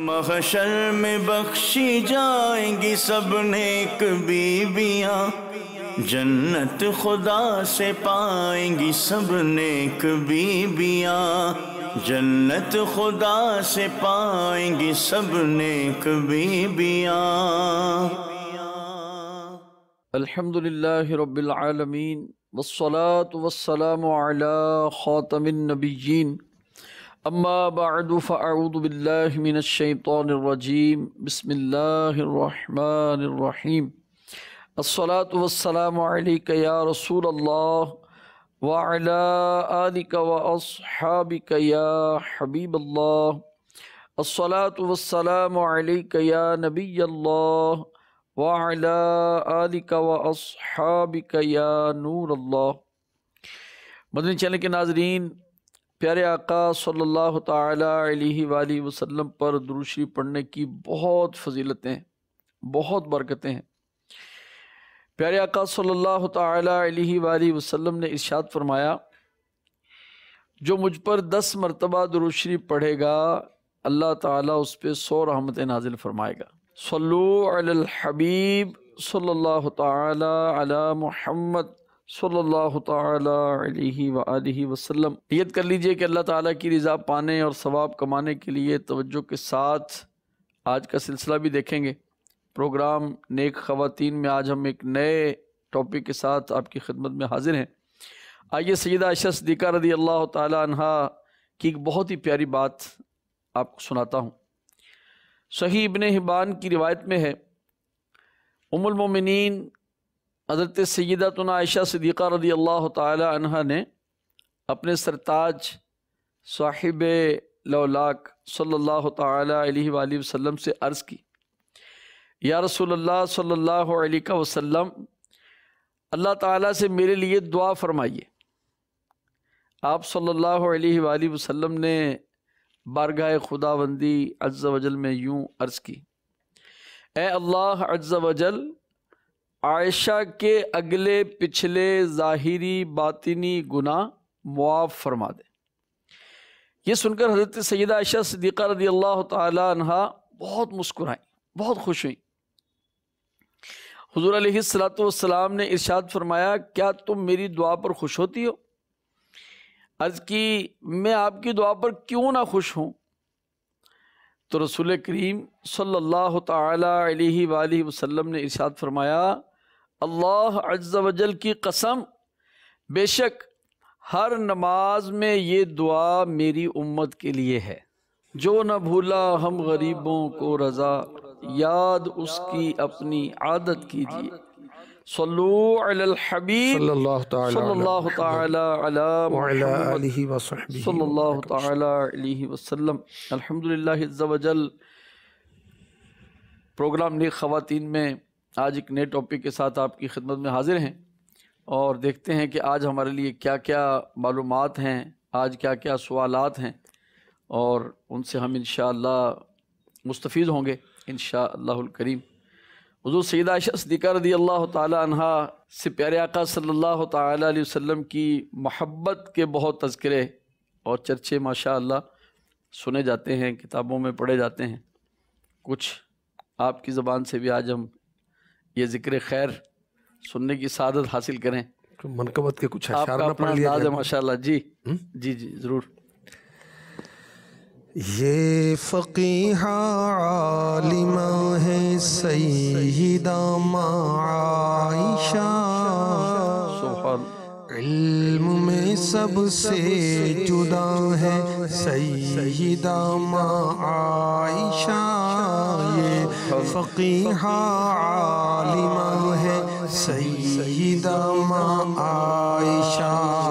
महशर में बख्शी जाएंगी सब नेक बीबियां जन्नत खुदा से पाएंगी सब नेक बीबियां जन्नत खुदा से पाएंगी सब नेक बीबियां अल्हम्दुलिल्लाह रब्बिल आलमीन वस्सलातु वस्सलामु अला खातमिन नबिय्यीन अम्मा बाद फ़ाऊदबिल्लिनशैतरजीम बसमीम अस्सलात वसलाम या रसूल अल्लाह वालिक वसहाबिक या हबीब अल्लाह अस्सलात वसलाम या नबी अल्लाह वालिक वसहाबिक या नूर अल्लाह मदनी चैनल के नाजरीन प्यारे आका सल्लल्लाहु अलैहि वसल्लम पर दुरुशरी पढ़ने की बहुत फजीलतें बहुत बरकतें हैं प्यारे आका सल्लल्लाहु अलैहि वसल्लम ने इरशाद फरमाया जो मुझ पर दस मरतबा दुरुशरी पढ़ेगा अल्लाह ताला उस पर सौ रहमतें नाजिल फरमाएगा सल्लु अल हबीब सल्लल्लाहु अला मोहम्मद सल्लल्लाहु ताला अलैहि वसल्लम नियत कर लीजिए कि अल्लाह ताला की रज़ा पाने और सवाब कमाने के लिए तवज्जो के साथ आज का सिलसिला भी देखेंगे प्रोग्राम नेक ख़वातीन में आज हम एक नए टॉपिक के साथ आपकी खिदमत में हाजिर हैं आइए सैदा आयशा सदीक़ा रदी अल्लाह तहा की एक बहुत ही प्यारी बात आपको सुनाता हूँ सही इबन हिबान की रिवायत में है उमुलमोमिन हज़रत सैदतन आयशा सदीक़ा रदी अल्लाह तहा ने अपने सरताज साहिब लौलाक सल्ला तल वसल्लम से अर्ज़ की या रसोल्ला सल्ला अलैहि अल्लाह ताली से मेरे लिए दुआ फरमाइए आप सल्ला वसम ने बारगाह खुदाबंदी अज्ज वजल में यूँ अर्ज़ की ए अल्लाह अज्ज वजल आयशा के अगले पिछले ज़ाहिरी बातिनी गुना मुआफ़ फरमा दे ये सुनकर हज़रत सैदा आयशा सदीक़ा रदी अल्लाह तहा बहुत मुस्कुराई बहुत खुश हुई हजूर सलातम ने इरशाद फरमाया क्या तुम मेरी दुआ पर खुश होती हो अर्ज़ की मैं आपकी दुआ पर क्यों ना खुश हूँ तो रसूल करीम सल्लल्लाहु अलैहि वसल्लम ने इरशाद फरमाया अल्लाह अज्जावजल की कसम बेशक हर नमाज में ये दुआ मेरी उम्मत के लिए है जो न भूला हम गरीबों को रज़ा याद उसकी अपनी आदत कीजिए अल्हम्दुलिल्लाह प्रोग्राम ने ख़वातीन में आज एक नए टॉपिक के साथ आपकी खिदमत में हाजिर हैं और देखते हैं कि आज हमारे लिए क्या क्या मालूम हैं आज क्या क्या सवाल हैं और उनसे हम इन मुस्तफ़ होंगे इन करीम हज़ू सैद आयशा रदी अल्लाह तहा से प्यारे आका सल्लल्लाहु अलैहि वसल्लम की महब्बत के बहुत तस्करे और चर्चे माशा सुने जाते हैं किताबों में पढ़े जाते हैं कुछ आपकी ज़बान से भी आज हम ये जिक्र खैर सुनने की सादत हासिल करें तो मनकबत के कुछ आपका माशा लिया हम्म? जी जी जी ज़रूर ये फ़कीहा है सईदा माइशा इल्म में सबसे जुदा है सईदा माइशा فقیحا عالمہ ہے سیدہ ما عائشہ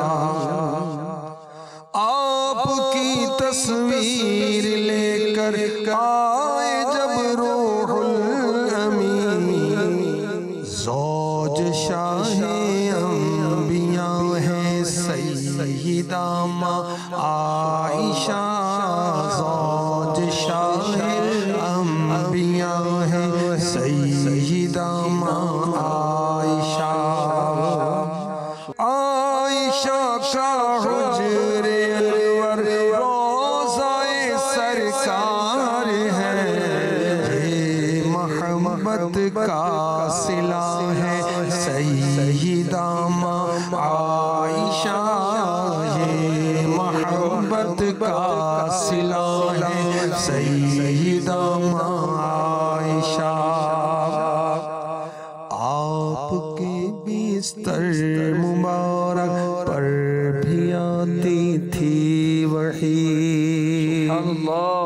الرحيم سبحان الله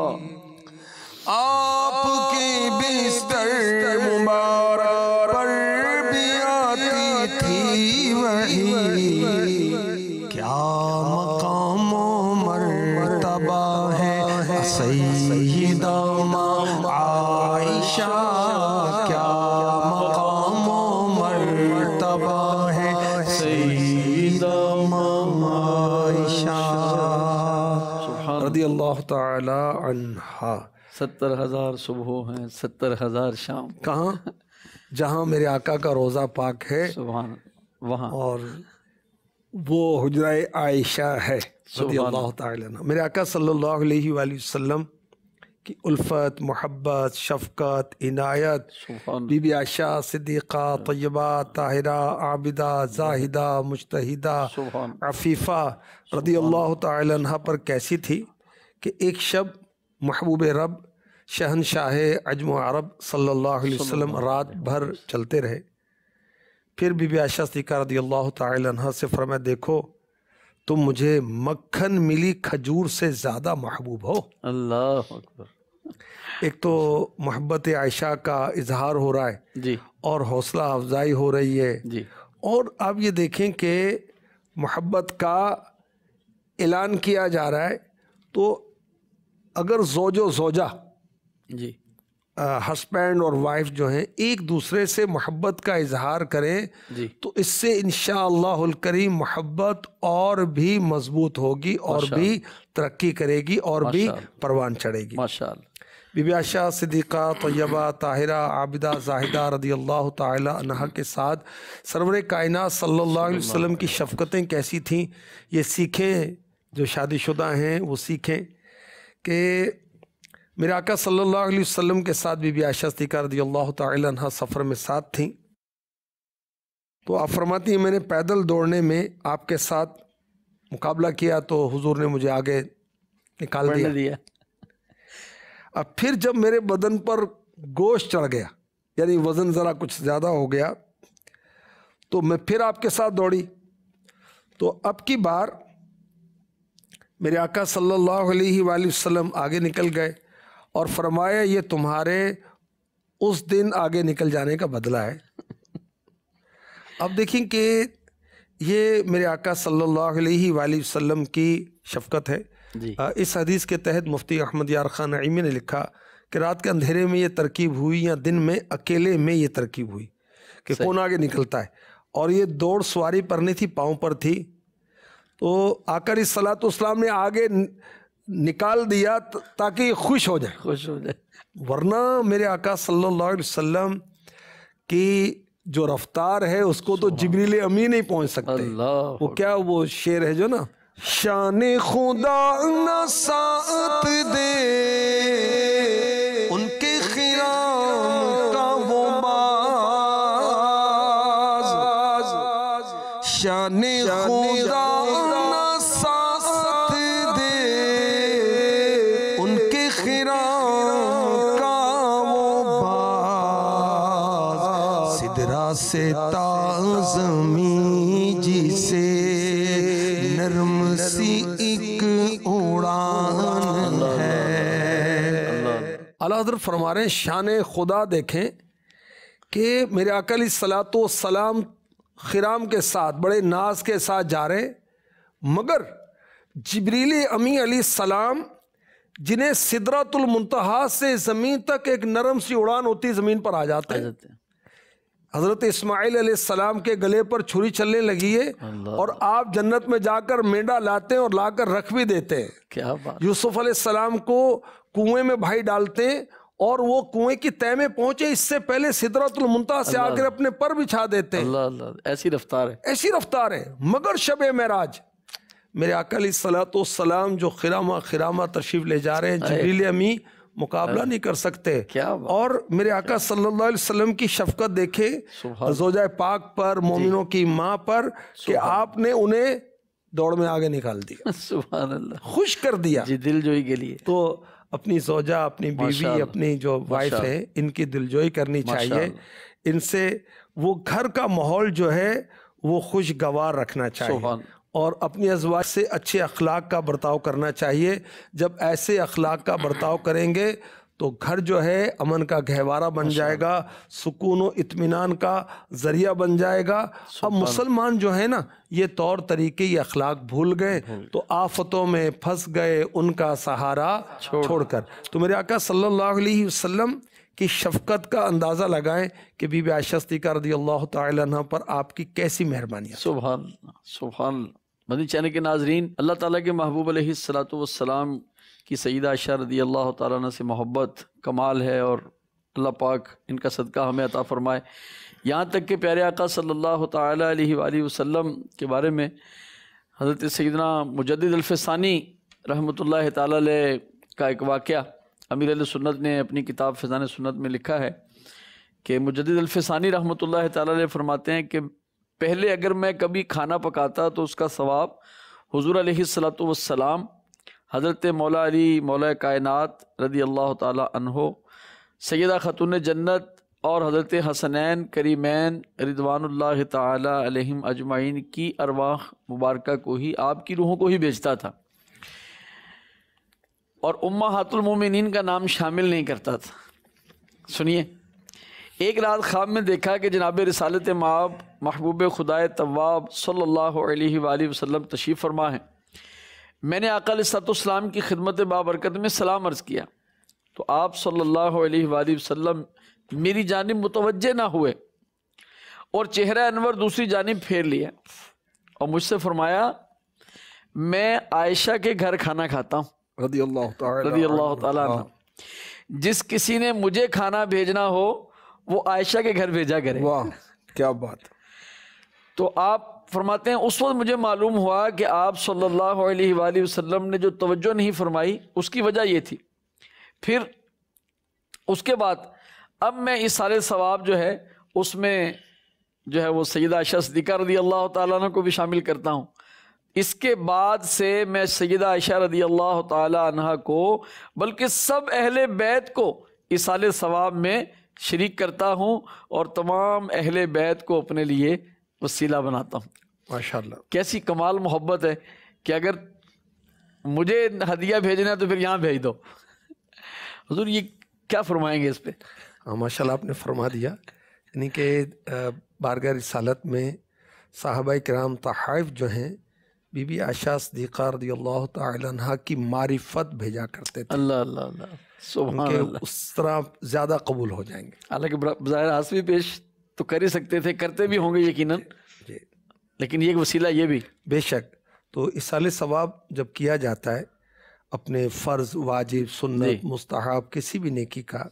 तहा सत्तर हज़ार सुबह है सत्तर हज़ार शाम कहाँ जहाँ मेरे आका का रोज़ा पाक है सुबह वहाँ और वो हजरा आयशा है मेरे आका सल्लल्लाहु अलैहि वसल्लम की उल्फत मोहब्बत शफकत इनायत बीबी आशा सिद्दीक़ा तयबा ताहिरा आबिदा जाहिदा मुश्तहिदा आफीफा रदी अल्लाह तह पर कैसी थी कि एक शब महबूब रब शहनशाह अजम अरब सल्लल्लाहु अलैहि वसल्लम रात भर चलते रहे फिर बीबी आशा सिका रदी अल्लाह से फरमाया देखो तुम मुझे मक्खन मिली खजूर से ज़्यादा महबूब हो अल्लाह अकबर एक तो मोहब्बत आयशा का इजहार हो रहा है जी और हौसला अफजाई हो रही है जी और आप ये देखें कि मोहब्बत का ऐलान किया जा रहा है तो अगर जोजो जोजा जी हस्बैंड और वाइफ जो हैं एक दूसरे से मोहब्बत का इजहार करें जी। तो इससे इन करीम मोहब्बत और भी मजबूत होगी और भी तरक्की करेगी और भी परवान चढ़ेगी माशा बिबियाशा सिद्दीक़ा तयबा ताहिरा आबिदा जाहिदा रदी अल्लाह तह के साथ सरवर कायन सल्ला वसम की शफ़क़तें कैसी थीं ये सीखें जो शादीशुदा हैं वो सीखें कि मेरे आका सल्लल्लाहु अलैहि वसल्लम के साथ बीबी आयशा सिकार रदी अल्लाह तहा सफ़र में साथ थी तो आप फरमाती हैं मैंने पैदल दौड़ने में आपके साथ मुकाबला किया तो हुजूर ने मुझे आगे निकाल दिया।, दिया अब फिर जब मेरे बदन पर गोश्त चढ़ गया यानी वज़न ज़रा कुछ ज़्यादा हो गया तो मैं फिर आपके साथ दौड़ी तो अब की बार मेरे आका सल्लल्लाहु अलैहि वसल्लम आगे निकल गए और फरमाया ये तुम्हारे उस दिन आगे निकल जाने का बदला है अब देखें कि ये मेरे आका सल्लल्लाहु अलैहि वसल्लम की शफकत है इस हदीस के तहत मुफ्ती अहमद यार खान नईमी ने लिखा कि रात के अंधेरे में ये तरकीब हुई या दिन में अकेले में ये तरकीब हुई कि कौन आगे निकलता है और ये दौड़ सवारी पर नहीं थी पाँव पर थी तो आकर इस सलात ने आगे निकाल दिया ताकि खुश हो जाए खुश हो जाए वरना मेरे आका सल्लल्लाहु अलैहि वसल्लम की जो रफ्तार है उसको तो जबरील अमी नहीं पहुंच सकते वो क्या वो शेर है जो ना शान खुदा न साथ दे उनके का वो शान हजरत फरमा रहे हैं शान खुदा देखें कि मेरे अकल सलात सलाम खराम के साथ बड़े नाज के साथ जा रहे मगर जबरीली अमी अली सलाम जिन्हें सिदरातुलमतहा से ज़मीन तक एक नरम सी उड़ान होती ज़मीन पर आ जाते हैं हज़रत इसमाइल सलाम के गले पर छुरी चलने लगी है और आप जन्नत में जाकर मेंढा लाते हैं और लाकर रख भी देते हैं क्या बात यूसुफ सलाम को कुएं में भाई डालते और वो कुएं की तय में पहुंचे इससे पहले सिदरतुल मुंता से आकर अपने पर बिछा देते अल्लाह अल्लाह ऐसी रफ्तार है ऐसी रफ्तार है मगर शब महराज मेरे अकल सलाम जो खिरामा खिरामा तशरीफ ले जा रहे हैं जबरील अमी मुकाबला नहीं कर सकते क्या और मेरे आका सल्लल्लाहु अलैहि वसल्लम की शफकत देखे जोजा पाक पर मोमिनों की माँ पर कि आपने उन्हें दौड़ में आगे निकाल दिया सुबह खुश कर दिया जी दिल जोई के लिए तो अपनी सोजा अपनी बीवी अपनी जो वाइफ है इनकी दिलजोई करनी चाहिए इनसे वो घर का माहौल जो है वो खुशगवार रखना चाहिए और अपनी अजवा से अच्छे अखलाक का बर्ताव करना चाहिए जब ऐसे अखलाक का बर्ताव करेंगे तो घर जो है अमन का गहवारा बन जाएगा सुकून व इतमान का ज़रिया बन जाएगा अब मुसलमान जो है ना ये तौर तरीके ये अखलाक भूल गए तो आफतों में फंस गए उनका सहारा छोड़। छोड़कर तो मेरे आका सल्लल्लाहु अलैहि वसल्लम की शफकत का अंदाज़ा लगाएं कि बीबी आशस्ती का रदी अल्लाह तह पर आपकी कैसी मेहरबानी सुबह सुबह मदी चैनल के नाजरीन अल्लाह ताला के महबूब सलात वसलाम कि सईद आशा रदी अल्लाह तारा से मोहब्बत कमाल है और अल्लाह पाक इनका सदका हमें अता फ़रमाए यहाँ तक कि प्यारे आका सल्लल्लाहु अलैहि वसल्लम के बारे में हज़रत सैदना मुजदानी रहमत ताली का एक वाक़ अमीर सुन्नत ने अपनी किताब फ़िज़ान सुन्नत में लिखा है कि मुजदानी रहमत ताली फरमाते हैं कि पहले अगर मैं कभी खाना पकाता तो उसका सवाब हजूर सलात वसलाम हज़रत मौला अली मौला कायनत रदी अल्लाह तहो सैदा ख़तून जन्नत और हज़रत हसनैन करीमैन रिदवानल्ला तम अजमाइन की अरवाह मुबारक को ही आपकी रूहों को ही बेचता था और उम्मा हातुलमोमिन का नाम शामिल नहीं करता था सुनिए एक रात ख्वाब में देखा कि जनाब रसालत माब महबूब खुदा तवाब सल्ला अलैहि तशीफ़ फरमा हैं मैंने अकल सतुस्लाम की खिदमत बाबरकत में सलाम अर्ज़ किया तो आप सल्लल्लाहु अलैहि वसल्लम मेरी जानब मुतवजह ना हुए और चेहरा अनवर दूसरी जानब फेर लिया और मुझसे फरमाया मैं आयशा के घर खाना खाता हूँ रदी अल्लाह रदी अल्लाह जिस किसी ने मुझे खाना भेजना हो वो आयशा के घर भेजा करे वाह क्या बात तो आप फरमाते हैं उस वक्त मुझे मालूम हुआ कि आप सल्लल्लाहु अलैहि वसल्लम ने जो तवज्जो नहीं फरमाई उसकी वजह ये थी फिर उसके बाद अब मैं इस सारे सवाब जो है उसमें जो है वो सैदा आयशा रदी अल्लाह तु को भी शामिल करता हूँ इसके बाद से मैं सैदा आयशा रदी अल्लाह तह को बल्कि सब अहल बैत को इस साल सवाब में शरीक करता हूँ और तमाम अहल बैत को अपने लिए वसीला बनाता हूँ माशाल्लाह कैसी कमाल मोहब्बत है कि अगर मुझे हदिया भेजना है तो फिर यहाँ भेज दो हजूर ये क्या फरमाएंगे इस पर हाँ माशा आपने फरमा दिया यानी कि बारगर रिसालत में साहबा कराम तहफ़ जो हैं बीबी आशा सदीकार तहा की मारिफत भेजा करते थे अल्लाह अल्लाह उस तरह ज़्यादा कबूल हो जाएंगे हालांकि ज़ाहिर हासवी पेश तो कर ही सकते थे करते भी होंगे यकीनन लेकिन ये वसीला ये भी बेशक तो साल सवाब जब किया जाता है अपने फ़र्ज वाजिब सुन्नत मुस्तहाब किसी भी नेकी का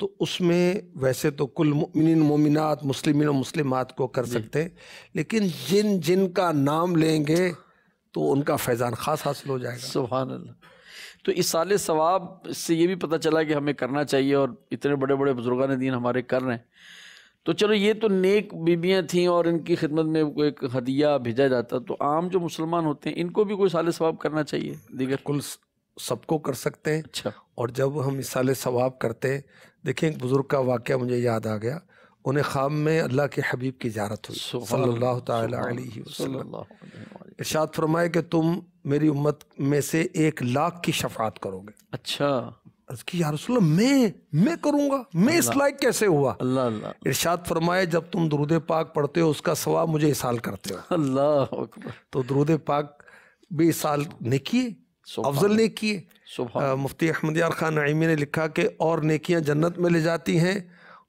तो उसमें वैसे तो कुल मिन मोमिनत मुस्लिम और मुस्लिमात को कर सकते हैं लेकिन जिन जिन का नाम लेंगे तो उनका फैज़ान ख़ास हासिल हो जाएगा सुबहान तो इस साल सवाब से ये भी पता चला कि हमें करना चाहिए और इतने बड़े बड़े बुजुर्गान दिन हमारे कर रहे हैं तो चलो ये तो नेक बीबियाँ थीं और इनकी खिदमत में कोई एक हदिया भेजा जाता तो आम जो मुसलमान होते हैं इनको भी कोई साल सवाब करना चाहिए दीगर कुल सबको कर सकते हैं अच्छा और जब हम इस साल सवाब करते हैं देखिए एक बुज़ुर्ग का वाक़ मुझे याद आ गया उन्हें ख़्वाब में अल्लाह के हबीब की जारत हुई सल्लल्लाहु अलैहि वसल्लम इरशाद फरमाए कि तुम मेरी उम्मत में से एक लाख की शफात करोगे अच्छा कि मैं मैं करूंगा मैं इस लायक कैसे हुआ अल्लाह अल्लाह इरशाद फरमाए जब तुम दरूद पाक पढ़ते हो उसका सवाब मुझे इसाल करते हो अल्लाह तो दरूद पाक भी इसाल ने किए अफजल ने किए मुफ्ती अहमद यार खान नईमी ने लिखा कि और नेकियां जन्नत में ले जाती हैं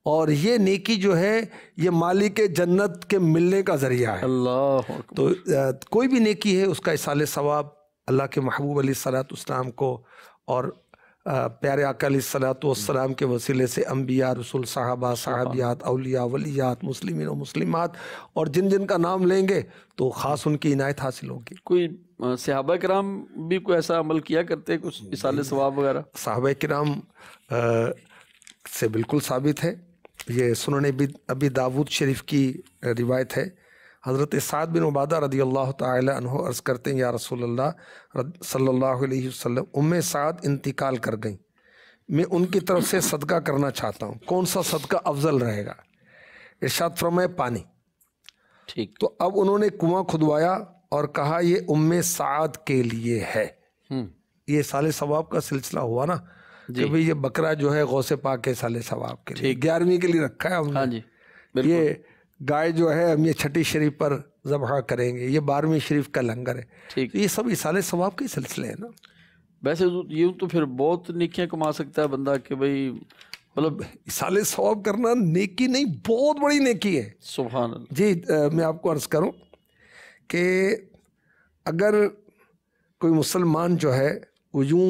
और ये नेकी जो है ये मालिक जन्नत के मिलने का ज़रिया है अल्लाह तो कोई भी नेकी है उसका इसाल सवाब अल्लाह के महबूब अली सलात को और प्यारे अकाल सलातम के वसीले से अम्बिया रसुल साहबा साहबियात अलिया वलियात मुस्लिम और मुस्लिमात और जिन जिन का नाम लेंगे तो ख़ास उनकी इनायत हासिल होगी कोई सहाबा कराम भी कोई ऐसा अमल किया करते कुछ इसाल सवाब वगैरह साहब कराम से बिल्कुल साबित है ये सुनने अभी दाऊद शरीफ की रिवायत है हज़रत साद बिन उबादा रदी अल्लाह तह अर्ज़ करते हैं या रसोल्ला सल्ला वसम उम साद इंतकाल कर गई मैं उनकी तरफ से सदका करना चाहता हूँ कौन सा सदका अफजल रहेगा इर्शाद है पानी ठीक तो अब उन्होंने कुआं खुदवाया और कहा ये उम साद के लिए है हम्म। ये साल सवाब का सिलसिला हुआ ना जब ये बकरा जो है गौसे पाक के साले सवाब के लिए ग्यारहवीं के लिए रखा है हमने हाँ जी, ये गाय जो है हम ये छठी शरीफ पर जबहा करेंगे ये बारहवीं शरीफ का लंगर है ठीक तो ये सब इसाले स्वभाव के सिलसिले हैं ना वैसे तो यूँ तो फिर बहुत नेकियाँ कमा सकता है बंदा कि भाई मतलब इसाले स्वभाव करना नेकी नहीं बहुत बड़ी नेकी है सुबह जी आ, मैं आपको अर्ज़ करूँ कि अगर कोई मुसलमान जो है वो यूँ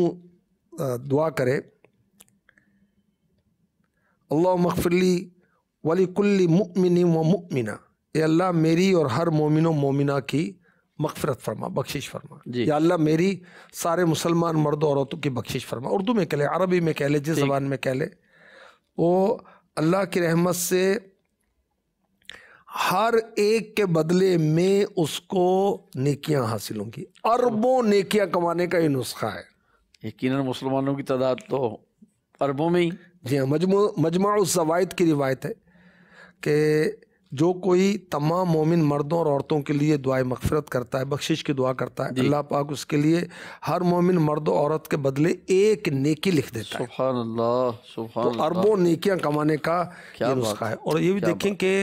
दुआ करे अल्लाह मखफली वली मुमिन व मुमिना ये अल्लाह मेरी और हर मोमिनो मोमिना की मकफरत फरमा बख्शिश फरमा जी अल्लाह मेरी सारे मुसलमान मर्द औरतों की बख्शिश फरमा उर्दू में कह ले अरबी में कह ले जिस जबान में कह ले वो अल्लाह की रहमत से हर एक के बदले में उसको नेकियां हासिल होंगी अरबों नेकियां कमाने का ये नुस्खा है यकीन मुसलमानों की तादाद तो अरबों में ही जी हाँ मजमू मजमा उस जवायद की रिवायत है कि जो कोई तमाम मोमिन मर्दों और औरतों के लिए दुआ मगफरत करता है बख्शिश की दुआ करता है अल्लाह पाक उसके लिए हर मोमिन मर्द औरत के बदले एक नेकी लिख देता है सुभान अल्लाह सुभान तो अरबों नेकियां कमाने का क्या ये नुस्खा है और ये भी देखें कि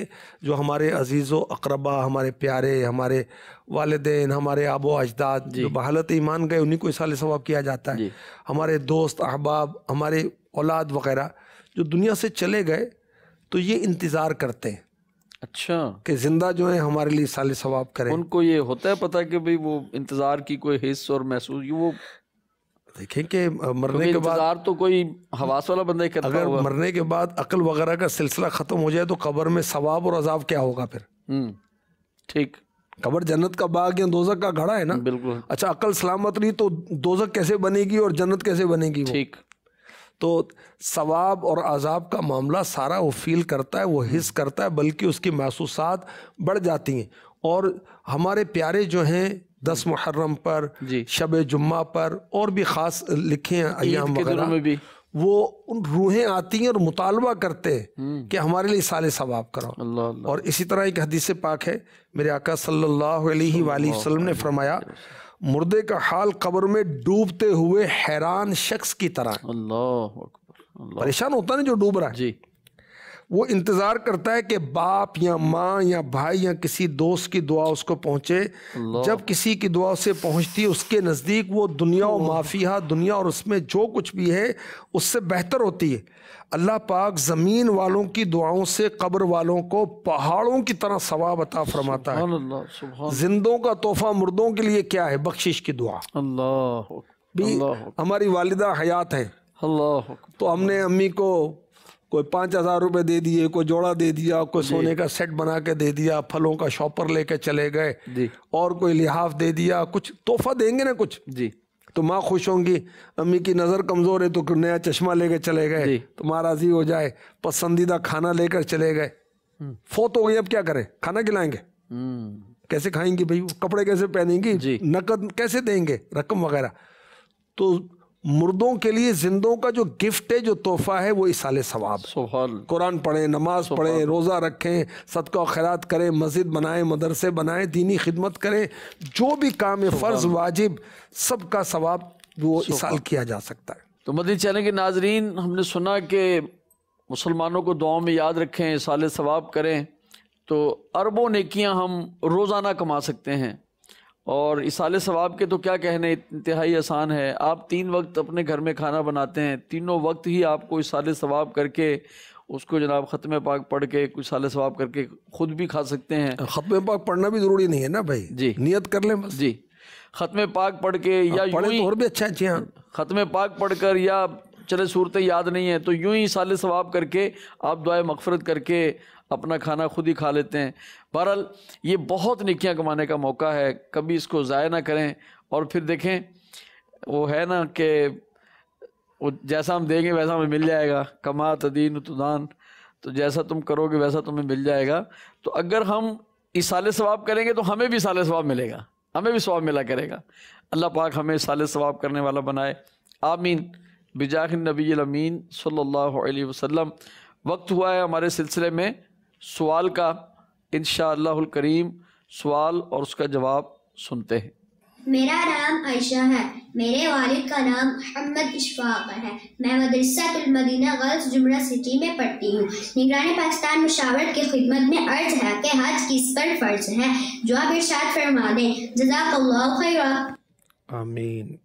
जो हमारे अजीज़ अकरबा हमारे प्यारे हमारे वालदेन हमारे आबो अजदाद जो बहालत ईमान गए उन्हीं को इसाल सवाब किया जाता है हमारे दोस्त अहबाब हमारे औलाद वगैरह जो दुनिया से चले गए तो ये इंतज़ार करते हैं अच्छा कि जिंदा जो है हमारे लिए साल सवाब करें उनको ये होता है पता कि भाई वो इंतज़ार की कोई हिस्स और महसूस वो देखें कि मरने के बाद तो कोई हवास वाला बंदा ही करता अगर हुआ। मरने के बाद अकल वगैरह का सिलसिला ख़त्म हो जाए तो कबर में सवाब और अजाब क्या होगा फिर हम्म, ठीक कबर जन्नत का बाग या दोजक का घड़ा है ना बिल्कुल अच्छा अकल सलामत नहीं तो दोजक कैसे बनेगी और जन्नत कैसे बनेगी ठीक तो सवाब और अजाब का मामला सारा वो फील करता है वो हिस करता है बल्कि उसकी महसूसात बढ़ जाती हैं और हमारे प्यारे जो हैं दस मुहर्रम पर शब जुम्मा पर और भी ख़ास लिखे हैं अयाम वगैरह वो उन रूहें आती हैं और मुतालबा करते हैं हम्म। कि हमारे लिए साल सवाब कराओ और इसी तरह एक हदीस पाक है मेरे आका सल्लल्लाहु अलैहि वसल्लम ने फरमाया मुर्दे का हाल कब्र में डूबते हुए हैरान शख्स की तरह अल्लाह परेशान होता नहीं जो डूब रहा है जी वो इंतज़ार करता है कि बाप या माँ या भाई या किसी दोस्त की दुआ उसको पहुंचे जब किसी की दुआ उसे है उसके नज़दीक वो दुनिया और माफिया दुनिया और उसमें जो कुछ भी है उससे बेहतर होती है अल्लाह पाक ज़मीन वालों की दुआओं से कब्र वालों को पहाड़ों की तरह सवाब अता फरमाता है जिंदों का तोहफ़ा मुर्दों के लिए क्या है बख्शिश की दुआ अल्लाह भी हमारी वालदा हयात है तो हमने अम्मी को कोई पाँच हज़ार रुपये दे दिए कोई जोड़ा दे दिया कोई सोने का सेट बना के दे दिया फलों का शॉपर लेके चले गए और कोई लिहाफ दे दिया कुछ तोहफा देंगे ना कुछ जी तो माँ खुश होंगी अम्मी की नज़र कमज़ोर है तो नया चश्मा लेकर चले गए तो माँ राजी हो जाए पसंदीदा खाना लेकर चले गए हम्म। फोत हो गई अब क्या करें खाना खिलाएंगे हम्म। कैसे खाएंगी भाई कपड़े कैसे पहनेंगी नकद कैसे देंगे रकम वगैरह तो मुर्दों के लिए जिंदों का जो गिफ्ट है जो तोहफा है वो इसाले सवाब कुरान पढ़ें नमाज पढ़ें रोज़ा रखें सदका खैरात करें मस्जिद बनाएं मदरसे बनाएं दीनी खिदमत करें जो भी काम है फ़र्ज़ वाजिब सब का सवाब वो इसाल किया जा सकता है तो मदीन चैनल के नाजरीन हमने सुना कि मुसलमानों को दुआओं में याद रखें साल सवाब करें तो अरबों नेकियां हम रोज़ाना कमा सकते हैं और इसाले सवाब के तो क्या कहने इंतहाई आसान है आप तीन वक्त अपने घर में खाना बनाते हैं तीनों वक्त ही आपको इसाले सवाब करके उसको जनाब ख़त्म पाक पढ़ के कुछ साले सवाब करके ख़ुद भी खा सकते हैं ख़त्म पाक पढ़ना भी ज़रूरी नहीं है ना भाई जी नियत कर लें बस जी ख़त्म पाक पढ़ के या पढ़े तो और भी अच्छा अच्छे हैं ख़त्म पाक पढ़ कर या चले सूरत याद नहीं है तो यूं ही साले सवाब करके आप दुआ मगफरत करके अपना खाना खुद ही खा लेते हैं बहरहाल ये बहुत निकियाँ कमाने का मौका है कभी इसको ज़ाय ना करें और फिर देखें वो है ना कि वो जैसा हम देंगे वैसा हमें मिल जाएगा कमा तदीन तुदान तो जैसा तुम करोगे वैसा तुम्हें मिल जाएगा तो अगर हम इस साल सवाब करेंगे तो हमें भी साल सवाब मिलेगा हमें भी सवाब मिला करेगा अल्लाह पाक हमें साल सवाब करने वाला बनाए आमीन बिजाखिन नबी अमीन वसलम वक्त हुआ है हमारे सिलसिले में सवाल का इन करीम सवाल और उसका जवाब सुनते हैं मेरा नाम आयशा है मेरे वालिद का नाम मोहम्मद इशफाक है मैं मदरसा गर्ल्स जुमरा सिटी में पढ़ती हूँ निगरान पाकिस्तान मुशावरत की खिदमत में अर्ज है कि हज किस पर फर्ज है जो आप इर्शाद फरमा दें जजाक आमीन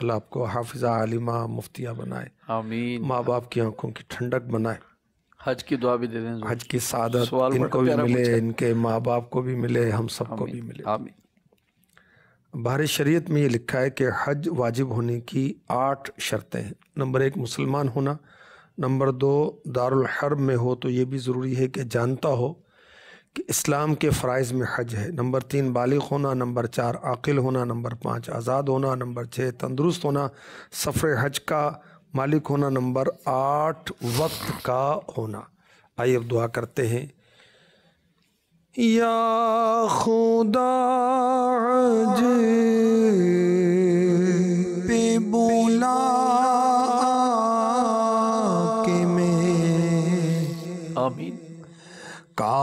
अल्लाह आपको हाफिजा आलिमा मुफ्तिया बनाए आमीन माँ बाप की आंखों की ठंडक बनाए हज की दुआ भी दे दें हज की सादत इनको भी मिले इनके माँ बाप को भी मिले हम सबको भी मिले आमीन शरीयत में ये लिखा है कि हज वाजिब होने की आठ शर्तें हैं नंबर एक मुसलमान होना नंबर दो दारुल हर्ब में हो तो ये भी ज़रूरी है कि जानता हो कि इस्लाम के फ़रज़ में हज है नंबर तीन बालिग होना नंबर चार आकिल होना नंबर पाँच आज़ाद होना नंबर छः तंदुरुस्त होना सफ़र हज का मालिक होना नंबर आठ वक्त का होना आइए अब दुआ करते हैं या खुदा जी बोला के में अमीन का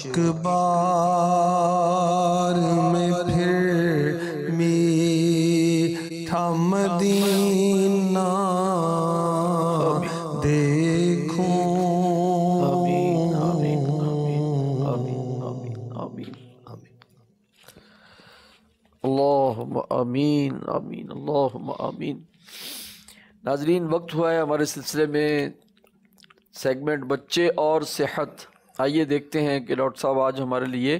एक बार में फिर मी थम दीना देखो अमीन अमीन अल्लाह अमीन नाजरीन वक्त हुआ है हमारे सिलसिले में सेगमेंट बच्चे और सेहत आइए देखते हैं कि डॉक्टर साहब आज हमारे लिए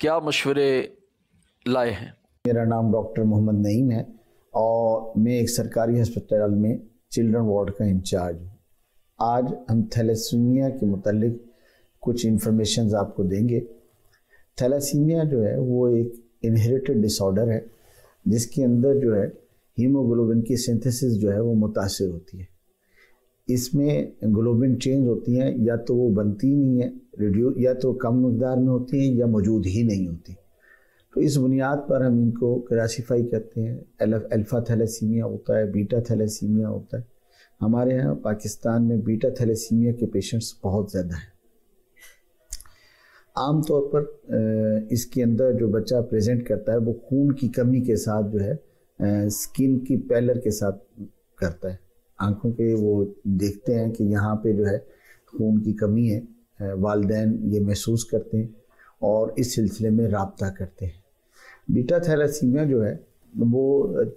क्या मशवरे लाए हैं मेरा नाम डॉक्टर मोहम्मद नईम है और मैं एक सरकारी हस्पताल में चिल्ड्रन वार्ड का इंचार्ज हूँ आज हम थैलेसीमिया के मतलब कुछ इन्फॉर्मेशन आपको देंगे थैलेसीमिया जो है वो एक इनहेरिटेड डिसऑर्डर है जिसके अंदर जो है हीमोग्लोबिन की सिंथेसिस जो है वो मुतासर होती है इसमें ग्लोबिन चेंज होती हैं या तो वो बनती नहीं है रिड्यू या तो कम मकदार में होती हैं या मौजूद ही नहीं होती तो इस बुनियाद पर हम इनको क्लासीफाई करते हैं अल्फ़ा थैलेसीमिया होता है बीटा थैलेसीमिया होता है हमारे यहाँ पाकिस्तान में बीटा थैलेसीमिया के पेशेंट्स बहुत ज़्यादा हैं आम तौर पर इसके अंदर जो बच्चा प्रेजेंट करता है वो खून की कमी के साथ जो है स्किन की पैलर के साथ करता है आंखों के वो देखते हैं कि यहाँ पे जो है खून की कमी है वालदेन ये महसूस करते हैं और इस सिलसिले में रबता करते हैं बीटा थैलासीमिया जो है वो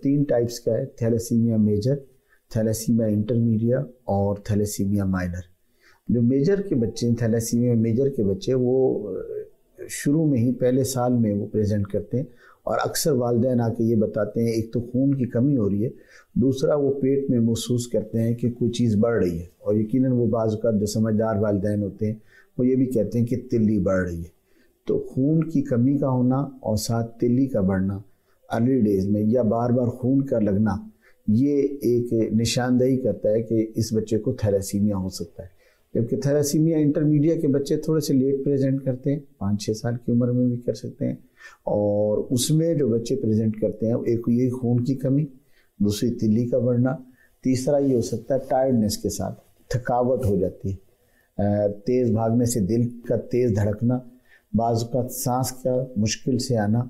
तीन टाइप्स का है थैलासीमिया मेजर थैलासीमिया इंटरमीडिया और थैलासीमिया माइनर जो मेजर के बच्चे हैं थैलासीमिया मेजर के बच्चे वो शुरू में ही पहले साल में वो प्रेजेंट करते हैं और अक्सर वालदेन आके ये बताते हैं एक तो खून की कमी हो रही है दूसरा वो पेट में महसूस करते हैं कि कोई चीज़ बढ़ रही है और यकीन वो बाज़ात जो समझदार वालदेन होते हैं वो ये भी कहते हैं कि तिल्ली बढ़ रही है तो खून की कमी का होना और साथ तिल्ली का बढ़ना अर्ली डेज़ में या बार बार खून का लगना ये एक निशानदेही करता है कि इस बच्चे को थैलेसीमिया हो सकता है जबकि थैलासीमिया इंटरमीडिया के बच्चे थोड़े से लेट प्रेजेंट करते हैं पाँच छः साल की उम्र में भी कर सकते हैं और उसमें जो बच्चे प्रेजेंट करते हैं एक ये खून की कमी दूसरी तिल्ली का बढ़ना तीसरा ये हो सकता है टायर्डनेस के साथ थकावट हो जाती है तेज़ भागने से दिल का तेज़ धड़कना बाज़ का सांस का मुश्किल से आना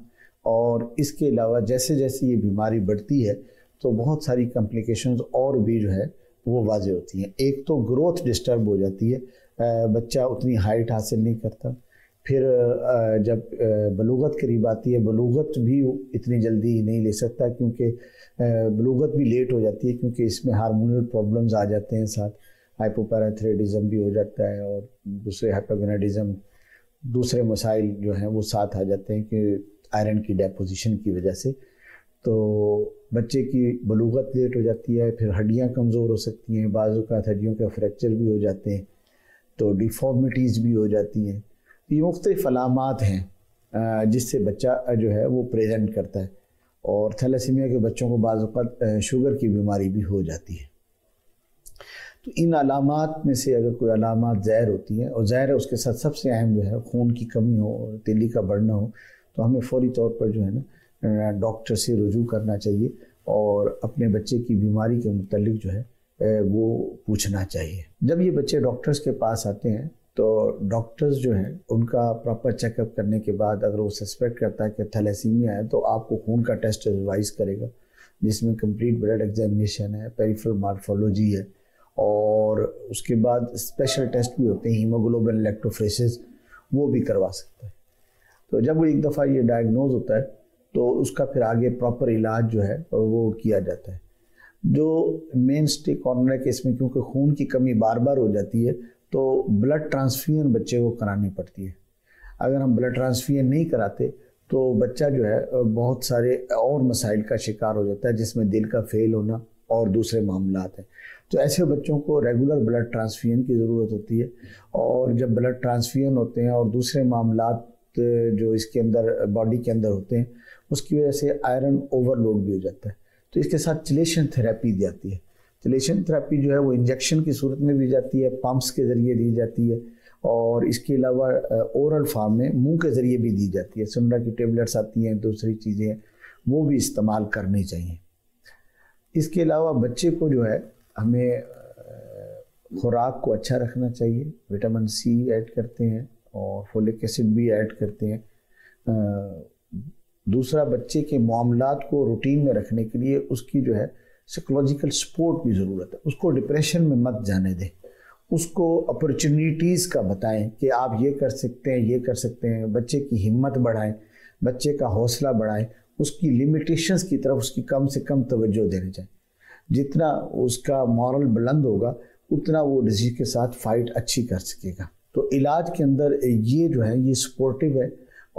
और इसके अलावा जैसे जैसे ये बीमारी बढ़ती है तो बहुत सारी कम्प्लिकेशन और भी जो है वो वाजे होती हैं एक तो ग्रोथ डिस्टर्ब हो जाती है बच्चा उतनी हाइट हासिल नहीं करता फिर जब बलूगत करीब आती है बलूगत भी इतनी जल्दी नहीं ले सकता क्योंकि बलूगत भी लेट हो जाती है क्योंकि इसमें हारमोनल प्रॉब्लम्स आ जाते हैं साथ हाइपोपैराथ्रेडिज्म भी हो जाता है और दूसरे हाइपोगनाडिज़म दूसरे मसाइल जो हैं वो साथ आ जाते हैं कि आयरन की डेपोजिशन की वजह से तो बच्चे की बलूगत लेट हो जाती है फिर हड्डियाँ कमज़ोर हो सकती हैं का हड्डियों के फ्रैक्चर भी हो जाते हैं तो डिफॉर्मिटीज़ भी हो जाती हैं ये मुख्तलिफ अलामत हैं जिससे बच्चा जो है वो प्रेजेंट करता है और थैलासीमिया के बच्चों को बाज़ात शुगर की बीमारी भी हो जाती है तो इन अलामत में से अगर कोई अलामत ज़हर होती हैं और ज़हर उसके साथ सबसे अहम जो है खून की कमी हो तिली का बढ़ना हो तो हमें फौरी तौर पर जो है ना डॉक्टर से रजू करना चाहिए और अपने बच्चे की बीमारी के मतलब जो है वो पूछना चाहिए जब ये बच्चे डॉक्टर्स के पास आते हैं तो डॉक्टर्स जो हैं उनका प्रॉपर चेकअप करने के बाद अगर वो सस्पेक्ट करता है कि थैलेसीमिया है तो आपको खून का टेस्ट रिवाइज करेगा जिसमें कंप्लीट ब्लड एग्जामिनेशन है पेरिफेरल मार्फोलॉजी है और उसके बाद स्पेशल टेस्ट भी होते हैं हीमोग्लोबिन इलेक्ट्रोफ्रेसिस वो भी करवा सकता है तो जब वो एक दफ़ा ये डायग्नोज होता है तो उसका फिर आगे प्रॉपर इलाज जो है वो किया जाता है जो मेन स्टे कॉर्नर केस में क्योंकि खून की कमी बार बार हो जाती है तो ब्लड ट्रांसफ्यूजन बच्चे को करानी पड़ती है अगर हम ब्लड ट्रांसफ्यूजन नहीं कराते तो बच्चा जो है बहुत सारे और मसाइल का शिकार हो जाता है जिसमें दिल का फेल होना और दूसरे मामला हैं तो ऐसे बच्चों को रेगुलर ब्लड ट्रांसफ्यूजन की ज़रूरत होती है और जब ब्लड ट्रांसफ्यूजन होते हैं और दूसरे मामला जो इसके अंदर बॉडी के अंदर होते हैं उसकी वजह से आयरन ओवरलोड भी हो जाता है तो इसके साथ चिलेशन थेरेपी दी जाती है चिलेशन थेरेपी जो है वो इंजेक्शन की सूरत में दी जाती है पम्प्स के ज़रिए दी जाती है और इसके अलावा ओरल फार्म में मुंह के ज़रिए भी दी जाती है सुंडा की टेबलेट्स आती हैं दूसरी चीज़ें वो भी इस्तेमाल करनी चाहिए इसके अलावा बच्चे को जो है हमें खुराक को अच्छा रखना चाहिए विटामिन सी ऐड करते हैं और फोलिक एसिड भी ऐड करते हैं दूसरा बच्चे के मामला को रूटीन में रखने के लिए उसकी जो है साइकोलॉजिकल सपोर्ट की ज़रूरत है उसको डिप्रेशन में मत जाने दें उसको अपॉर्चुनिटीज़ का बताएं कि आप ये कर सकते हैं ये कर सकते हैं बच्चे की हिम्मत बढ़ाएं बच्चे का हौसला बढ़ाएं उसकी लिमिटेशंस की तरफ उसकी कम से कम तवज्जो देनी चाहिए जितना उसका मॉरल बुलंद होगा उतना वो डिजीज़ के साथ फ़ाइट अच्छी कर सकेगा तो इलाज के अंदर ये जो है ये सपोर्टिव है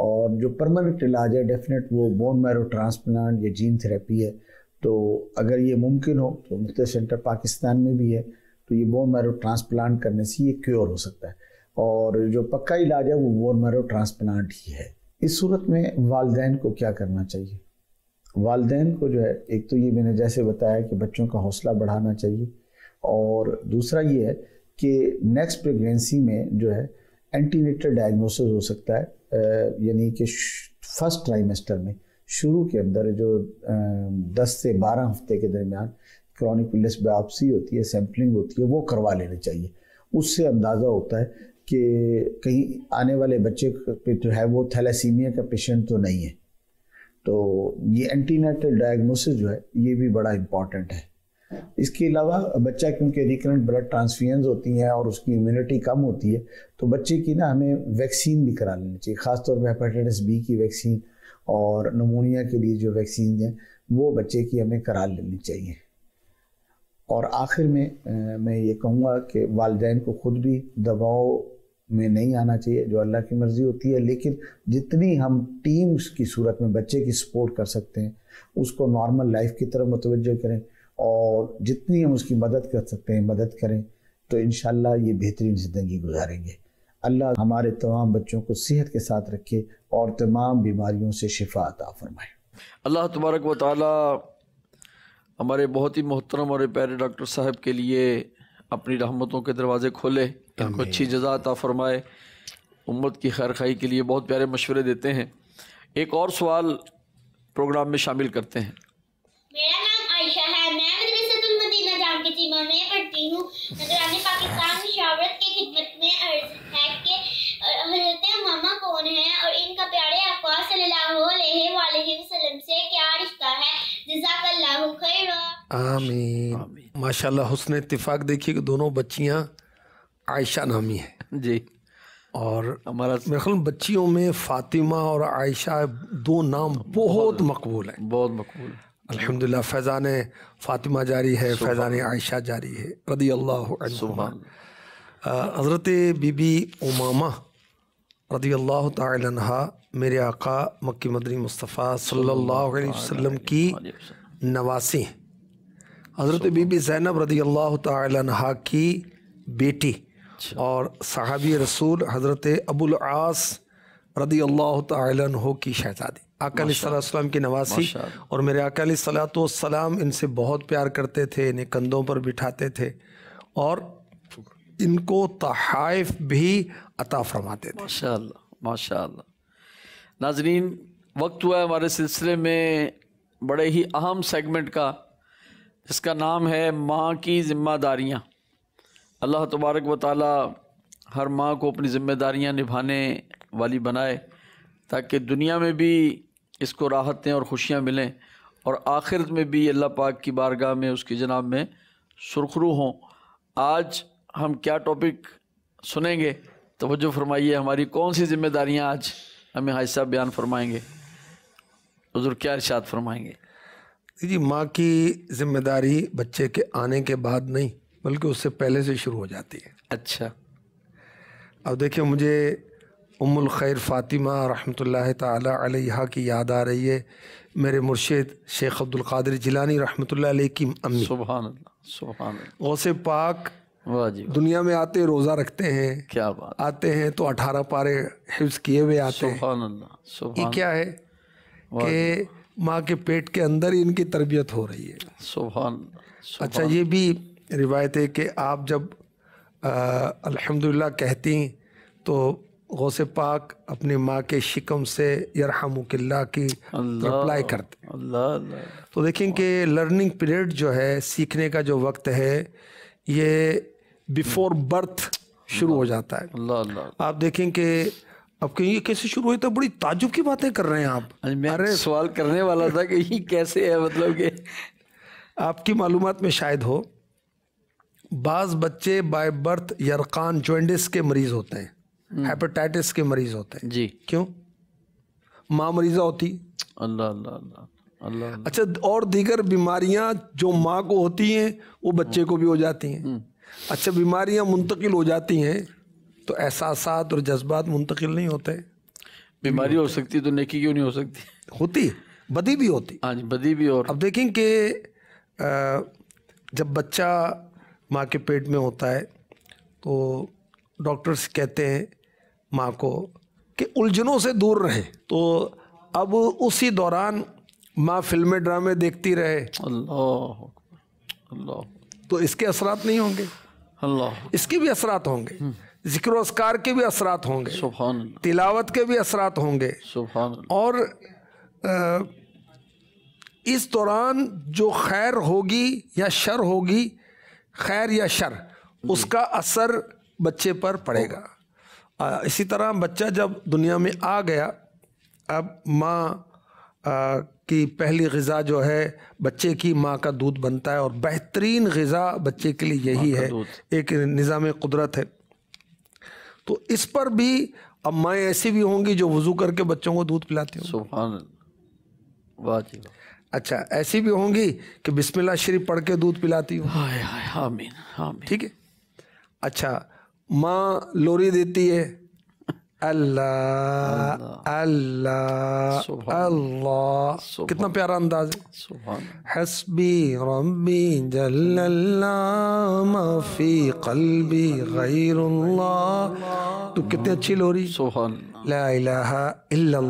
और जो परमानेंट इलाज है डेफिनेट वो बोन मैरो ट्रांसप्लांट या जीन थेरेपी है तो अगर ये मुमकिन हो तो मुफ्त सेंटर पाकिस्तान में भी है तो ये बोन मैरो ट्रांसप्लांट करने से ये क्योर हो सकता है और जो पक्का इलाज है वो बोन मैरो ट्रांसप्लांट ही है इस सूरत में वालदेन को क्या करना चाहिए वालदेन को जो है एक तो ये मैंने जैसे बताया कि बच्चों का हौसला बढ़ाना चाहिए और दूसरा ये है कि नेक्स्ट प्रेगनेंसी में जो है एंटीनेटल डायग्नोसिस हो सकता है यानी कि फर्स्ट ट्राइमेस्टर में शुरू के अंदर जो दस से बारह हफ्ते के दरमियान क्रॉनिक विलस बायोप्सी होती है सैम्पलिंग होती है वो करवा लेनी चाहिए उससे अंदाज़ा होता है कि कहीं आने वाले बच्चे पे जो है वो थैलासीमिया का पेशेंट तो नहीं है तो ये एंटीनेटल डायग्नोसिस जो है ये भी बड़ा इम्पॉर्टेंट है इसके अलावा बच्चा क्योंकि रिकरेंट ब्लड ट्रांसफ्यूजन होती हैं और उसकी इम्यूनिटी कम होती है तो बच्चे की ना हमें वैक्सीन भी करा लेनी चाहिए ख़ासतौर पर हेपेटाइटिस बी की वैक्सीन और नमोनिया के लिए जो वैक्सीन हैं वो बच्चे की हमें करा लेनी चाहिए और आखिर में आ, मैं ये कहूँगा कि वालदेन को ख़ुद भी दबाव में नहीं आना चाहिए जो अल्लाह की मर्ज़ी होती है लेकिन जितनी हम टीम्स की सूरत में बच्चे की सपोर्ट कर सकते हैं उसको नॉर्मल लाइफ की तरफ मतवजह करें और जितनी हम उसकी मदद कर सकते हैं मदद करें तो इन ये बेहतरीन ज़िंदगी गुजारेंगे अल्लाह हमारे तमाम बच्चों को सेहत के साथ रखे और तमाम बीमारियों से शिफा अता फरमाए अल्लाह तबारक व ताली हमारे बहुत ही मोहतरम और प्यारे डॉक्टर साहब के लिए अपनी रहमतों के दरवाज़े खोले इनको अच्छी जजा अता फरमाए उम्मत की खैर खाई के लिए बहुत प्यारे मशवरे देते हैं एक और सवाल प्रोग्राम में शामिल करते हैं मेरा नाम आमीन माशाल्लाह हुसन इतफाक देखिए कि दोनों बच्चियां आयशा नामी हैं जी और हमारा मेरे ख्याल बच्चियों में फ़ातिमा और आयशा दो नाम बहुत मकबूल हैं बहुत मकबूल अल्हम्दुलिल्लाह फैज़ान फ़ातिमा जारी है फैज़ान आयशा जारी है रदी अल्लाह हज़रत बीबी उमामा रदी अल्लाह तहा मेरे आका मक्की मदनी मुस्तफ़ा सल्लल्लाहु अलैहि वसल्लम की नवासी हैं हज़रत बीबी ज़ैनब रदी अल्लाह तहा की बेटी अच्छा। और सहाबी रसूल हज़रत अबुल आस रदी अल्लाह तहो की शहजादी आका सलाम की नवासी और मेरे आका सलाम इनसे बहुत प्यार करते थे इन्हें कंधों पर बिठाते थे और इनको तहफ़ भी अता फरमाते थे माशा माशा नाजरीन वक्त हुआ है हमारे सिलसिले में बड़े ही अहम सेगमेंट का इसका नाम है माँ की ज़िम्मेदारियाँ अल्लाह तबारक व ताली हर माँ को अपनी ज़िम्मेदारियाँ निभाने वाली बनाए ताकि दुनिया में भी इसको राहतें और खुशियाँ मिलें और आखिर में भी अल्लाह पाक की बारगाह में उसकी जनाब में सुरखरू हों आज हम क्या टॉपिक सुनेंगे तोज्जो फरमाइए हमारी कौन सी ज़िम्मेदारियाँ आज हमें हादसा बयान फरमाएँगे हजूर क्या इर्शाद फरमाएँगे देखिए माँ की जिम्मेदारी बच्चे के आने के बाद नहीं बल्कि उससे पहले से शुरू हो जाती है अच्छा अब देखिए मुझे उमुल खैर फ़ातिमा रहमतुल्लाह ताला अलैहा की याद आ रही है मेरे मुर्शिद शेख अब्दुल कादिर जिलानी रहमतुल्लाह अलैह की अम्मी गौसे पाक दुनिया में आते रोज़ा रखते हैं क्या बात आते हैं तो अठारह पारे हिफ्स किए हुए आते हैं ये क्या है कि माँ के पेट के अंदर ही इनकी तरबियत हो रही है सुभान अच्छा ये भी रिवायत है कि आप जब अल्हम्दुलिल्लाह कहती तो गौस पाक अपनी माँ के शिकम से यरहमुल्ला की रिप्लाई करते अल्लाह तो देखें कि लर्निंग पीरियड जो है सीखने का जो वक्त है ये बिफोर बर्थ शुरू हो जाता है अल्लाह आप देखें कि अब कहीं ये कैसे शुरू हुई तो बड़ी ताजुब की बातें कर रहे हैं आप मैं अरे सवाल करने वाला था कि ये कैसे है मतलब कि आपकी मालूम में शायद हो बाज़ बच्चे बाय बर्थ यरकान जोइंडिस के मरीज़ होते हैं हम्म। हेपेटाइटिस के मरीज़ होते हैं जी क्यों माँ मरीज़ा होती अल्लाह अल्लाह अल्लाह अल्लाह अच्छा और दीगर बीमारियां जो माँ को होती हैं वो बच्चे हम्म। को भी हो जाती हैं हम्म। अच्छा बीमारियां मुंतकिल हो जाती हैं तो एहसास और जज्बात मुंतकिल नहीं होते बीमारी हो सकती तो नेकी क्यों नहीं हो सकती होती बदी भी होती हाँ जी बदी भी और अब देखें कि जब बच्चा माँ के पेट में होता है तो डॉक्टर्स कहते हैं माँ को कि उलझनों से दूर रहे तो अब उसी दौरान माँ फिल्में ड्रामे देखती रहे अल्लाह अल्लाह तो इसके असरात नहीं होंगे अल्लाह इसके भी असरात होंगे हम्म। जिक्रोस्कार के भी असरात होंगे तिलावत के भी असरात होंगे और इस दौरान जो खैर होगी या शर होगी खैर या शर उसका असर बच्चे पर पड़ेगा इसी तरह बच्चा जब दुनिया में आ गया अब माँ की पहली गज़ा जो है बच्चे की माँ का दूध बनता है और बेहतरीन गज़ा बच्चे के लिए यही है एक निज़ाम कुदरत है तो इस पर भी अब माएँ ऐसी भी होंगी जो वजू करके बच्चों को दूध पिलाती हूँ सुबह वाह अच्छा ऐसी भी होंगी कि बिस्मिल्लाह शरीफ पढ़ के दूध पिलाती हूँ हाय हाय आमीन आमीन ठीक है अच्छा माँ लोरी देती है अल्लाह अल्लाह अल्लाह कितना प्यारा अंदाज है हसबी रबी जल्लाफी कलबी गैरुल्लाह तो कितनी अच्छी लोरी सुभान ला इलाहा ला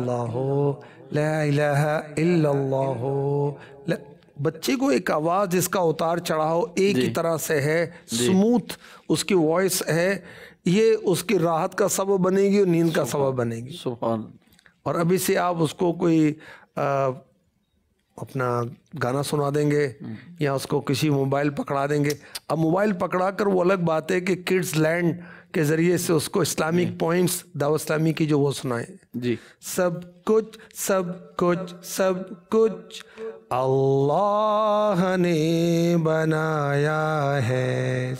इलाहा इल्लल्लाह बच्चे को एक आवाज़ जिसका उतार चढ़ाओ एक ही तरह से है स्मूथ उसकी वॉइस है ये उसकी राहत का सबब बनेगी और नींद का सबब बनेगी सुबह और अभी से आप उसको कोई आ, अपना गाना सुना देंगे हम्म। या उसको किसी मोबाइल पकड़ा देंगे अब मोबाइल पकड़ा कर वो अलग बात है कि किड्स लैंड के ज़रिए से उसको इस्लामिक हम्म। पॉइंट्स दावा इस्लामी की जो वो सुनाए जी सब कुछ सब कुछ सब कुछ अल्लाह ने बनाया है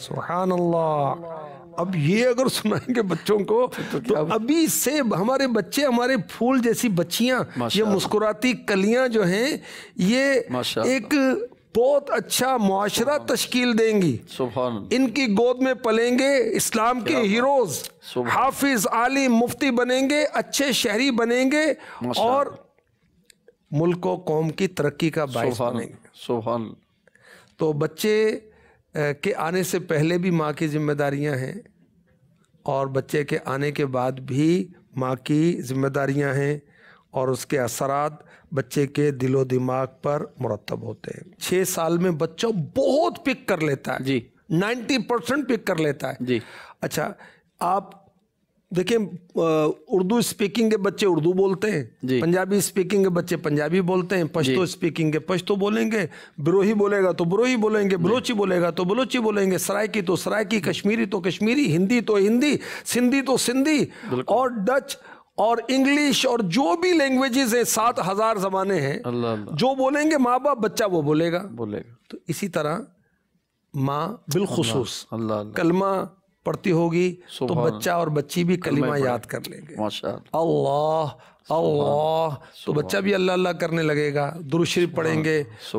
सुहान अल्लाह अब ये अगर सुनाएंगे बच्चों को तो, तो अभी से हमारे बच्चे हमारे फूल जैसी बच्चियां ये मुस्कुराती कलियां जो हैं ये एक बहुत अच्छा मुआरा तश्कील देंगी इनकी गोद में पलेंगे इस्लाम के हीरोज हाफिज आली मुफ्ती बनेंगे अच्छे शहरी बनेंगे और मुल्क कौम की तरक्की का बायस बनेंगे तो बच्चे के आने से पहले भी माँ की जिम्मेदारियाँ हैं और बच्चे के आने के बाद भी माँ की जिम्मेदारियाँ हैं और उसके असरात बच्चे के दिलो दिमाग पर मुरतब होते हैं छः साल में बच्चा बहुत पिक कर लेता है जी नाइन्टी परसेंट पिक कर लेता है जी अच्छा आप देखिए उर्दू स्पीकिंग के बच्चे उर्दू बोलते हैं पंजाबी स्पीकिंग के बच्चे पंजाबी बोलते हैं पश्तो स्पीकिंग के पश्तो बोलेंगे बिरोही बोलेगा तो बिरोही बोलेंगे बलोची बोलेगा तो बलोची बोलेंगे सरायकी तो सरायकी कश्मीरी तो कश्मीरी हिंदी तो हिंदी सिंधी तो सिंधी और डच और इंग्लिश और जो भी लैंग्वेजेस है सात हजार जमाने हैं जो बोलेंगे माँ बाप बच्चा वो बोलेगा बोलेगा तो इसी तरह माँ बिलखसूस कलमा पढ़ती होगी तो बच्चा और बच्ची भी कलिमा याद कर लेंगे अल्लाह अल्लाह तो बच्चा भी अल्लाह अल्लाह करने लगेगा दुरुशरी पढ़ेंगे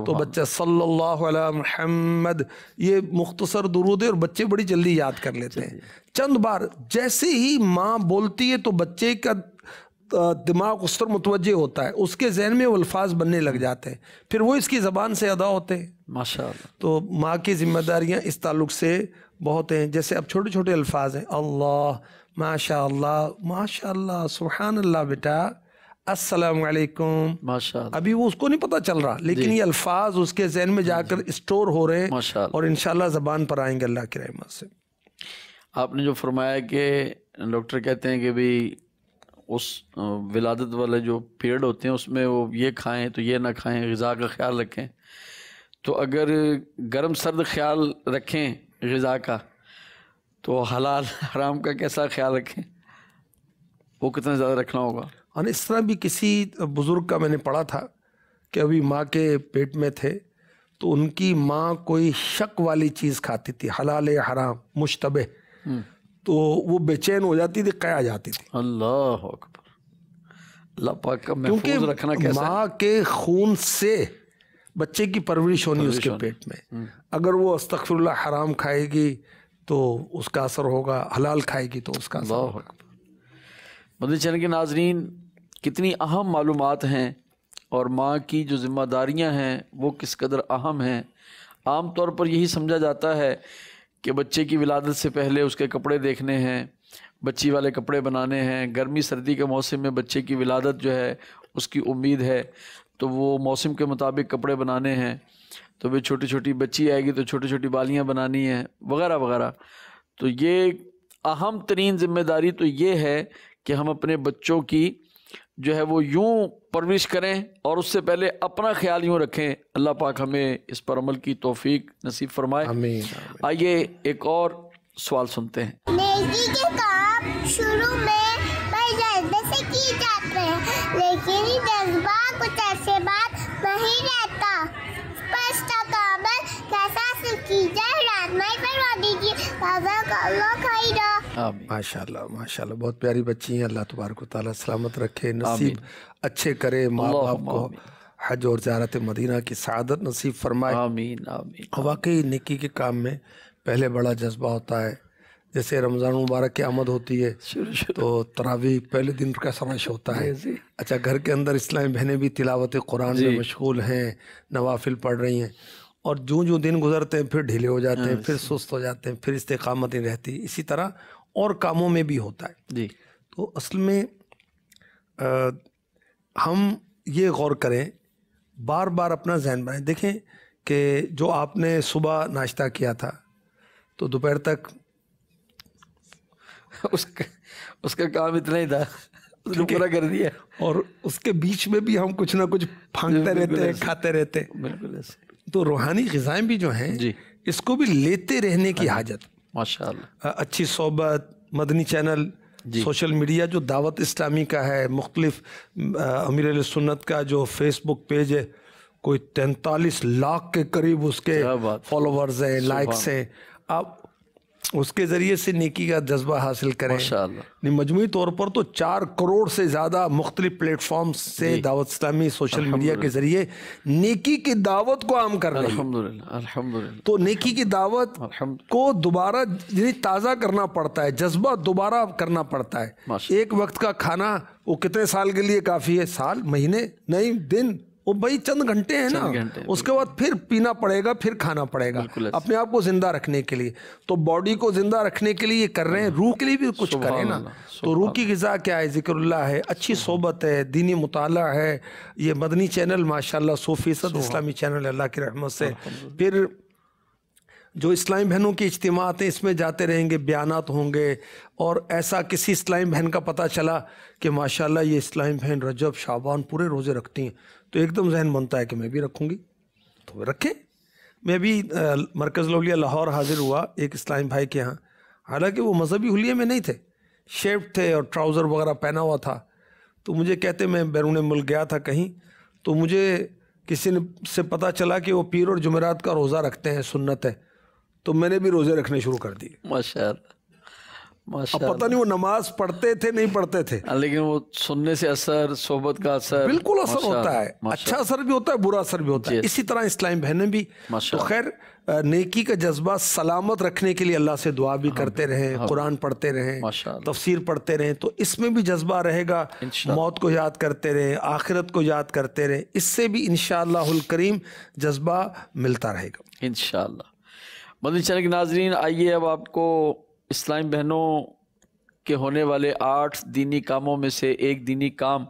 तो बच्चा सल्लल्लाहु अलैहि मोहम्मद ये मुख्तसर दुरूद और बच्चे बड़ी जल्दी याद कर लेते हैं चंद बार जैसे ही माँ बोलती है तो बच्चे का दिमाग उस पर मुतवजह होता है उसके जहन में वो अल्फाज बनने लग जाते हैं फिर वो इसकी ज़बान से अदा होते हैं माशा तो माँ की जिम्मेदारियाँ इस ताल्लुक से बहुत हैं जैसे अब छोटे छोटे अल्फाज हैं अल्लाह माशा माशा सुबहान अल्लाह बेटा असलकुम माशा अभी वो उसको नहीं पता चल रहा लेकिन ये अल्फाज उसके जहन में जाकर स्टोर हो रहे हैं और इन ज़बान पर आएंगे अल्लाह के रहमत से आपने जो फरमाया कि डॉक्टर कहते हैं कि भाई उस विलादत वाले जो पीरियड होते हैं उसमें वो ये खाएं तो ये ना खाएं गज़ा का ख्याल रखें तो अगर गर्म सर्द ख्याल रखें गज़ा का तो हलाल हराम का कैसा ख्याल रखें वो कितना ज़्यादा रखना होगा और इस तरह भी किसी बुज़ुर्ग का मैंने पढ़ा था कि अभी माँ के पेट में थे तो उनकी माँ कोई शक वाली चीज़ खाती थी हलाल हराम मुशतबे हम्म। तो वो बेचैन हो जाती थी कया जाती थी अल्लाह अल्लाह क्योंकि रखना कैसा माँ के खून से बच्चे की परवरिश होनी परविश उसके पेट में हम्म। अगर वो अस्तफरल्ला हराम खाएगी तो उसका असर होगा हलाल खाएगी तो उसका असर होगा मदर चैन के नाजरीन कितनी अहम मालूम हैं और माँ की जो जिम्मेदारियाँ हैं वो किस कदर अहम हैं आम तौर पर यही समझा जाता है कि बच्चे की विलादत से पहले उसके कपड़े देखने हैं बच्ची वाले कपड़े बनाने हैं गर्मी सर्दी के मौसम में बच्चे की विलादत जो है उसकी उम्मीद है तो वो मौसम के मुताबिक कपड़े बनाने हैं तो वे छोटी छोटी बच्ची आएगी तो छोटी छोटी बालियाँ बनानी हैं वगैरह वगैरह तो ये अहम तरीन ज़िम्मेदारी तो ये है कि हम अपने बच्चों की जो है वो यूँ परवरिश करें और उससे पहले अपना ख्याल यूँ रखें अल्लाह पाक हमें इस पर अमल की तोफ़ी नसीब फरमाए आइए एक और सवाल सुनते हैं लेकिन कैसा की जाए माशाल्लाह माशाल्लाह बहुत प्यारी बच्ची हैं अल्लाह तबारक ताली सलामत रखे नसीब अच्छे करे माँ बाप को हज और ज्यारत मदीना की सदत नसीब फरमाए आमीन आमीन वाकई निकी के काम में पहले बड़ा जज्बा होता है जैसे रमज़ान मुबारक की आमद होती है शुरु शुरु। तो तरावी पहले दिन का समय होता है अच्छा घर के अंदर इस्लामी बहनें भी तिलावत कुरान में मशगूल हैं नवाफिल पढ़ रही हैं और जो जो दिन गुजरते हैं फिर ढीले हो जाते हैं हाँ, फिर सुस्त हो जाते हैं फिर इस्तेकामत नहीं रहती इसी तरह और कामों में भी होता है जी तो असल में आ, हम ये गौर करें बार बार अपना जहन बनाएं देखें कि जो आपने सुबह नाश्ता किया था तो दोपहर तक उसका उसका काम इतना ही था उसने पूरा कर दिया और उसके बीच में भी हम कुछ ना कुछ फांगते रहते हैं खाते रहते हैं बिल्कुल तो रूहानी गज़ाएँ भी जो हैं जी इसको भी लेते रहने की हाँ हाजत माशाल्लाह अच्छी सोबत मदनी चैनल सोशल मीडिया जो दावत इस्लामी का है मुख्तलिफ अमीर सुन्नत का जो फेसबुक पेज है कोई तैंतालीस लाख के करीब उसके फॉलोअर्स हैं लाइक्स हैं आप उसके ज़रिए से नेकी का जज्बा हासिल करें मजमू तौर पर तो चार करोड़ से ज़्यादा मुख्तलि प्लेटफॉर्म से दावत इस्लामी सोशल मीडिया के ज़रिए नेकी की दावत को आम कर रहे तो नेकी की दावत को दोबारा यानी ताज़ा करना पड़ता है जज्बा दोबारा करना पड़ता है एक वक्त का खाना वो कितने साल के लिए काफ़ी है साल महीने नहीं दिन वो भाई चंद घंटे हैं ना उसके बाद फिर पीना पड़ेगा फिर खाना पड़ेगा अपने आप को जिंदा रखने के लिए तो बॉडी को जिंदा रखने के लिए कर रहे हैं रूह के लिए भी कुछ करें ना तो रूह की गज़ा क्या है जिक्रल्ला है अच्छी सोबत है दीनी मुताला है ये मदनी चैनल माशाल्लाह सौ फीसद इस्लामी चैनल अल्लाह की रहमत से फिर जो इस्लामी बहनों की इज्तम हैं इसमें जाते रहेंगे बयानात होंगे और ऐसा किसी इस्लामी बहन का पता चला कि माशाल्लाह ये इस्लामी बहन रजब शाबान पूरे रोज़े रखती हैं तो एकदम जहन बनता है कि मैं भी रखूँगी तो रखें मैं भी मरकज़ लौलिया लाहौर हाजिर हुआ एक इस्लामी भाई के यहाँ हालाँकि वो मजहबी हलिए में नहीं थे शेफ थे और ट्राउज़र वगैरह पहना हुआ था तो मुझे कहते मैं बैरून मुल्क गया था कहीं तो मुझे किसी ने से पता चला कि वो पीर और जमेरात का रोज़ा रखते हैं सुन्नत है तो मैंने भी रोज़े रखने शुरू कर दिए माशा पता नहीं वो नमाज पढ़ते थे नहीं पढ़ते थे हाँ, लेकिन वो सुनने से असर सोहबत का असर बिल्कुल असर होता है अच्छा असर भी होता है बुरा असर भी होता है इसी तरह इस्लाम बहने भी तो खैर नेकी का जज्बा सलामत रखने के लिए अल्लाह से दुआ भी हाँ, करते रहे हाँ। कुरान पढ़ते रहे तफसीर पढ़ते रहे तो इसमें भी जज्बा रहेगा मौत को याद करते रहे आखिरत को याद करते रहे इससे भी इन करीम जज्बा मिलता रहेगा इनशाला मदन चैनल के नाजरीन आइए अब आपको इस्लामी बहनों के होने वाले आठ दीनी कामों में से एक दीनी काम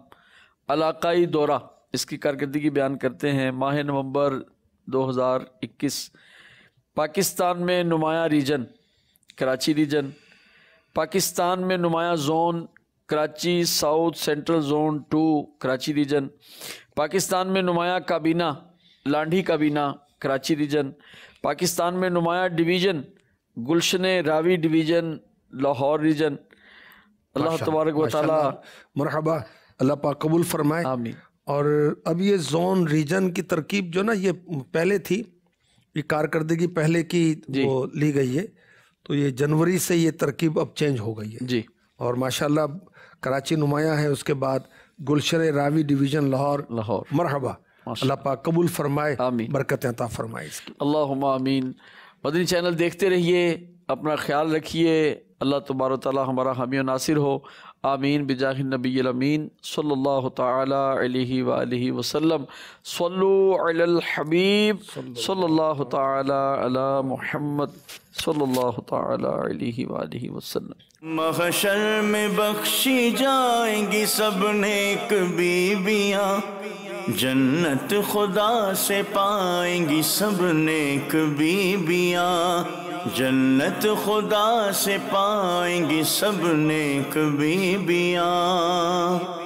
अलाकाई दौरा इसकी कारकर्दगी बयान करते हैं माह नवंबर 2021 पाकिस्तान में नुमाया रीजन कराची रीजन पाकिस्तान में नुमाया zone Karachi south central zone two Karachi region Pakistan में नुमाया काबीना लांडी काबीना कराची रीजन पाकिस्तान में नुमाया division Gulshan Ravi division Lahore region Allah तबारक वाली मरहबा अल्लाह पा कबूल फरमाए आमीन और अब ये जोन रीजन की तरकीब जो ना ये पहले थी ये कारकर्दगी पहले की वो ली गई है तो ये जनवरी से ये तरकीब अब चेंज हो गई है जी और माशाल्लाह कराची नुमाया है उसके बाद गुलशन रावी डिवीज़न लाहौर लाहौर मरहबा अल्लाह पाक कबूल फरमाए बरकत अता फरमाए अल्लाह आमीन मदनी चैनल देखते रहिए अपना ख्याल रखिए अल्लाह तबार ताली हमारा हामी नासिर हो आमीन बिजाहिन नबी अमीन सल्ला तह वसलम सल्लुलहबीब सल्ला तला महमद सल्ला तह वसलम महशर में बख्शी जाएंगी सब नेक बीबियाँ जन्नत खुदा से पाएंगी सब नेक बीबियाँ जन्नत खुदा से पाएंगी सब नेक बीबियाँ